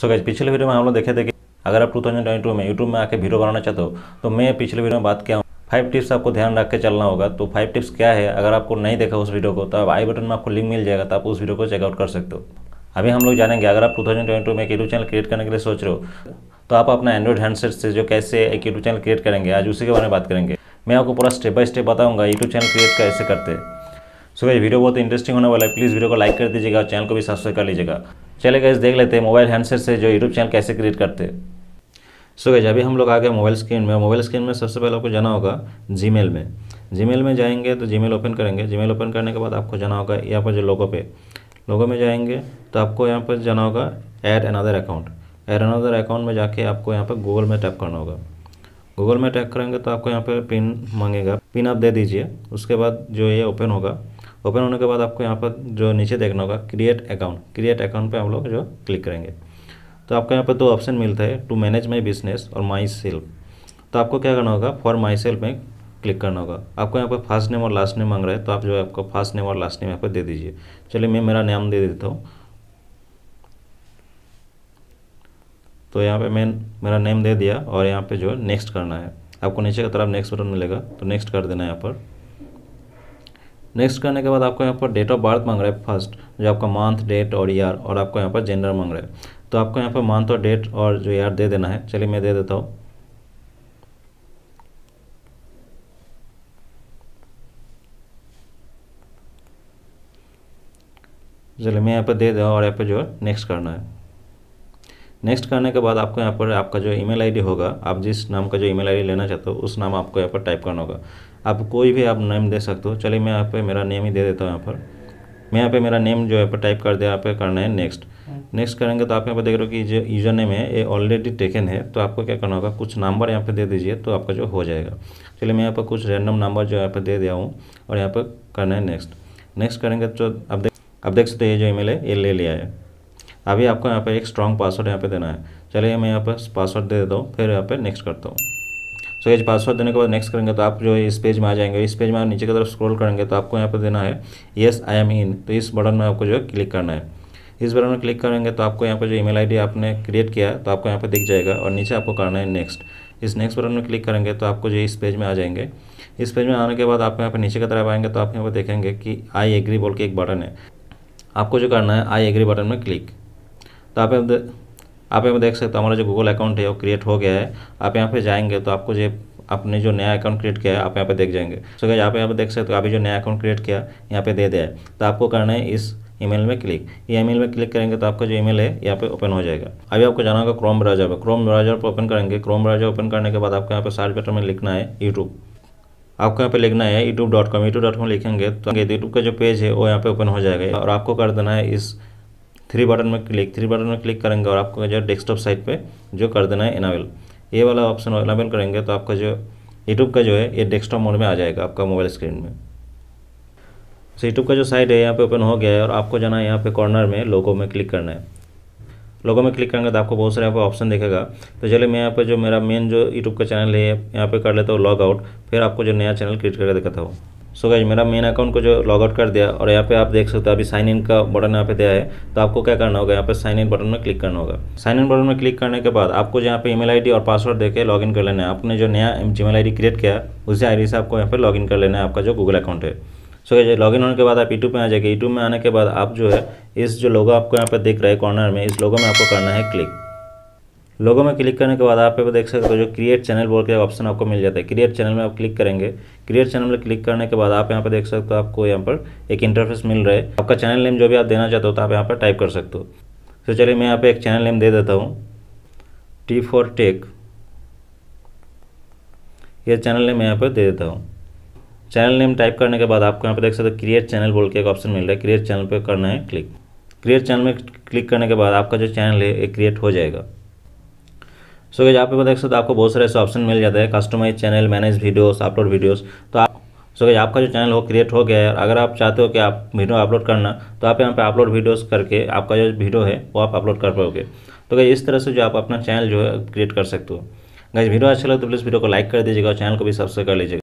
सो gas पिछले video में हम लोग देखे थे कि अगर आप 2022 में यूट्यूब में आके वीडियो बनाना चाहते हो तो मैं पिछले वीडियो में बात किया हूँ फाइव टिप्स आपको ध्यान रख के चलना होगा तो फाइव टिप्स क्या है अगर आपको नहीं देखा उस वीडियो को तो आप आई बटन में आपको लिंक मिल जाएगा तो आप उस वीडियो को चेकआउट कर सकते हो अभी हम लोग जानेंगे अगर आप 2022 में एक यूट्यूब चैनल क्रिएट करने के लिए सोच रहे हो तो आप अपना एंड्रॉइड हैंडसेट से जो कैसे एक यूट्यूब चैनल क्रिएट करेंगे आज उसी के बारे में बात करेंगे मैं आपको पूरा स्टेप बाय स्टेप बताऊंगा यूट्यूब चैनल क्रिएट कैसे करते हैं सो so, वीडियो बहुत इंटरेस्टिंग होने वाला है प्लीज़ वीडियो को लाइक कर दीजिएगा और चैनल को भी सब्सक्राइब कर लीजिएगा चले गए देख लेते हैं मोबाइल हैंडसेट से जो यूट्यूब चैनल कैसे क्रिएट करते सो गए अभी हम लोग आ गए मोबाइल स्क्रीन में मोबाइल स्क्रीन में सबसे पहले आपको जाना होगा जी में जी में जाएंगे तो जी ओपन करेंगे जी ओपन करने के बाद आपको जाना होगा यहाँ पर जो लोगों पे लोगों में जाएंगे तो आपको यहाँ पर जाना होगा add another account add another account में जाके आपको यहाँ पर गूगल में टैप करना होगा गूगल में टैप करेंगे तो आपको यहाँ पर पिन मांगेगा पिन आप दे दीजिए उसके बाद जो ये ओपन होगा ओपन होने के बाद आपको यहाँ पर जो नीचे देखना होगा क्रिएट अकाउंट क्रिएट अकाउंट पे हम लोग जो क्लिक करेंगे तो आपको यहाँ पर दो ऑप्शन मिलता है टू मैनेज माई बिजनेस और माई सेल्फ तो आपको क्या करना होगा फॉर माई सेल्फ में क्लिक करना होगा आपको यहाँ पर फर्स्ट नेम और लास्ट नेम मांग रहा है तो आप जो है आपको फर्स्ट नेम और लास्ट नेम यहाँ पर दे दीजिए चलिए मैं मेरा नाम दे देता हूँ तो यहाँ पे मैं मेरा नेम दे दिया और यहाँ पे जो है नेक्स्ट करना है आपको नीचे की तरफ नेक्स्ट बटन मिलेगा तो नेक्स्ट कर देना है यहाँ पर नेक्स्ट करने के बाद आपको यहाँ पर डेट ऑफ बर्थ मांग रहा है फर्स्ट जो आपका मंथ डेट और ईयर और आपको यहाँ पर जेंडर मांग रहा है तो आपको यहाँ पर मंथ और डेट और जो ईयर दे देना है चलिए मैं दे देता हूँ चलिए मैं यहाँ पर दे दूँ और यहाँ पर जो है नेक्स्ट करना है नेक्स्ट करने के बाद आपको यहाँ पर आपका जो ईमेल आईडी होगा आप जिस नाम का जो ईमेल आईडी लेना चाहते हो उस नाम आपको यहाँ पर टाइप करना होगा आप कोई भी आप नेम दे सकते हो चलिए मैं यहाँ पे मेरा नेम ही दे देता हूँ यहाँ पर मैं यहाँ पे मेरा नेम जो है पर टाइप कर दिया यहाँ पे करना है नेक्स्ट हम्म। नेक्स्ट करेंगे तो आप यहाँ पर देख रहे हो कि जो यूज़र नेम है ये ऑलरेडी टेकन है तो आपको क्या करना होगा कुछ नंबर यहाँ पर दे दीजिए तो आपका जो हो जाएगा चलिए मैं यहाँ पर कुछ रैंडम नंबर जो यहाँ पर दे दिया हूँ और यहाँ पर करना है नेक्स्ट नेक्स्ट करेंगे तो आप देख आप देख सकते हो ये जो ईमेल है ये ले लिया है अभी आपको यहाँ पर एक स्ट्रॉन्ग पासवर्ड यहाँ पे देना है चलिए मैं यहाँ पर पासवर्ड दे देता हूँ फिर यहाँ पर नेक्स्ट करता हूँ सो ये पासवर्ड देने के बाद नेक्स्ट करेंगे तो आप जो है इस पेज में आ जाएंगे इस पेज में आप नीचे की तरफ स्क्रॉल करेंगे तो आपको यहाँ पर देना है येस आई एम इन तो इस बटन में आपको जो है क्लिक करना है इस बटन में क्लिक करेंगे तो आपको यहाँ पर जो ईमेल आईडी आपने क्रिएट किया तो आपको यहाँ पर दिख जाएगा और नीचे आपको करना है नेक्स्ट इस नेक्स्ट बटन में क्लिक करेंगे तो आपको जो इस पेज में आ जाएंगे इस पेज में आने के बाद आप यहाँ पर नीचे की तरफ आएंगे तो आप यहाँ पर देखेंगे कि आई एग्री बोल के एक बटन है आपको जो करना है आई एग्री बटन में क्लिक तो आप आप यहाँ देख सकते हो हमारा जो गूगल अकाउंट है वो क्रिएट हो गया है आप यहाँ पे जाएंगे तो आपको जो आपने जो नया अकाउंट क्रिएट किया है आप यहाँ पे देख जाएंगे सो क्या आप यहाँ पे देख सकते हो अभी जो नया अकाउंट क्रिएट किया यहाँ पे दे दिया है तो आपको करना है इस ईमेल में क्लिक ये ईमेल में क्लिक करेंगे तो आपका जो ईमेल है यहाँ पे ओपन हो जाएगा अभी आपको जाना होगा क्रोम ब्राउजर पर क्रोम ब्राउजर पर ओपन करेंगे क्रोम ब्राउजर ओपन करने के बाद आपको यहाँ पे सर्च बटन में लिखना है यूट्यूब आपको यहाँ पे लिखना है YouTube dot com YouTube dot com लिखेंगे तो यूट्यूब का जो पेज है वो यहाँ पे ओपन हो जाएगा और आपको कर देना है इस थ्री बटन में क्लिक थ्री बटन में क्लिक करेंगे और आपको जो डेस्कटॉप साइट पे जो कर देना है इनावेल ये वाला ऑप्शन इनावेल करेंगे तो आपका जो यूट्यूब का जो है ये डेस्कटॉप मोड में आ जाएगा आपका मोबाइल स्क्रीन में सो यूट्यूब का जो साइट है यहाँ पे ओपन हो गया है और आपको जाना है यहाँ पे कॉर्नर में लोगों में क्लिक करना है लोगों में क्लिक करेंगे तो आपको बहुत सारे यहाँ पर ऑप्शन देखेगा तो चलिए मैं यहाँ पर जो मेरा मेन जो यूट्यूब का चैनल है यहाँ पे कर लेता हूँ लॉग आउट फिर आपको जो नया चैनल क्रिएट करके दिखाता हूँ सो गाइज मेरा मेन अकाउंट को जो लॉग आउट कर दिया और यहाँ पे आप देख सकते हो अभी साइन इन का बटन यहाँ पे दिया है तो आपको क्या करना होगा यहाँ पे साइन इन बटन में क्लिक करना होगा साइन इन बटन में क्लिक करने के बाद आपको यहाँ पे ई मेल और पासवर्ड देके लॉग कर लेना है आपने जो नया जी मेल क्रिएट किया उसी आई से आपको यहाँ पे लॉगिन कर लेना है आपका जो गूगल अकाउंट है सो गाइज लॉग होने के बाद आप यूट्यूब e में आ जाएगा यूट्यूब e में आने के बाद आप जो है इस जो लोगो आपको यहाँ पे देख रहे हैं कॉर्नर में इस लोगो में आपको करना है क्लिक लोगों में क्लिक करने के बाद आप देख सकते हो जो क्रिएट चैनल बोल के ऑप्शन आपको मिल जाता है क्रिएट चैनल में आप क्लिक करेंगे क्रिएट चैनल में क्लिक करने के बाद आप यहाँ पर देख सकते हो आपको यहाँ पर एक इंटरफेस मिल रहा है आपका चैनल नेम जो भी आप देना चाहते हो तो आप यहाँ पर टाइप कर सकते हो तो चलिए मैं यहाँ पर एक चैनल नेम दे देता हूँ टी फॉर टेक ये चैनल नेम यहाँ पर दे देता हूँ चैनल नेम टाइप करने के बाद आपको यहाँ पर देख सकते हो क्रिएट चैनल बोल के एक ऑप्शन मिल रहा है क्रिएट चैनल पर करना है क्लिक क्रिएट चैनल में क्लिक करने के बाद आपका जो चैनल है ये क्रिएट हो जाएगा सो so, यहाँ पे देख सकते आपको बहुत सारे ऐसे ऑप्शन मिल जाते हैं customise channel manage videos upload videos तो आप सो so, आपका जो चैनल हो क्रिएट हो गया है अगर आप चाहते हो कि आप वीडियो अपलोड करना तो आप यहाँ पे अपलोड वीडियोस करके आपका जो वीडियो है वो आप अपलोड कर पाओगे तो क्या इस तरह से जो आप अपना चैनल जो है क्रिएट कर सकते हो गई वीडियो अच्छा लगे तो प्लीज़ वीडियो को लाइक कर दीजिएगा और चैनल को भी सब्सक्राइब कर लीजिएगा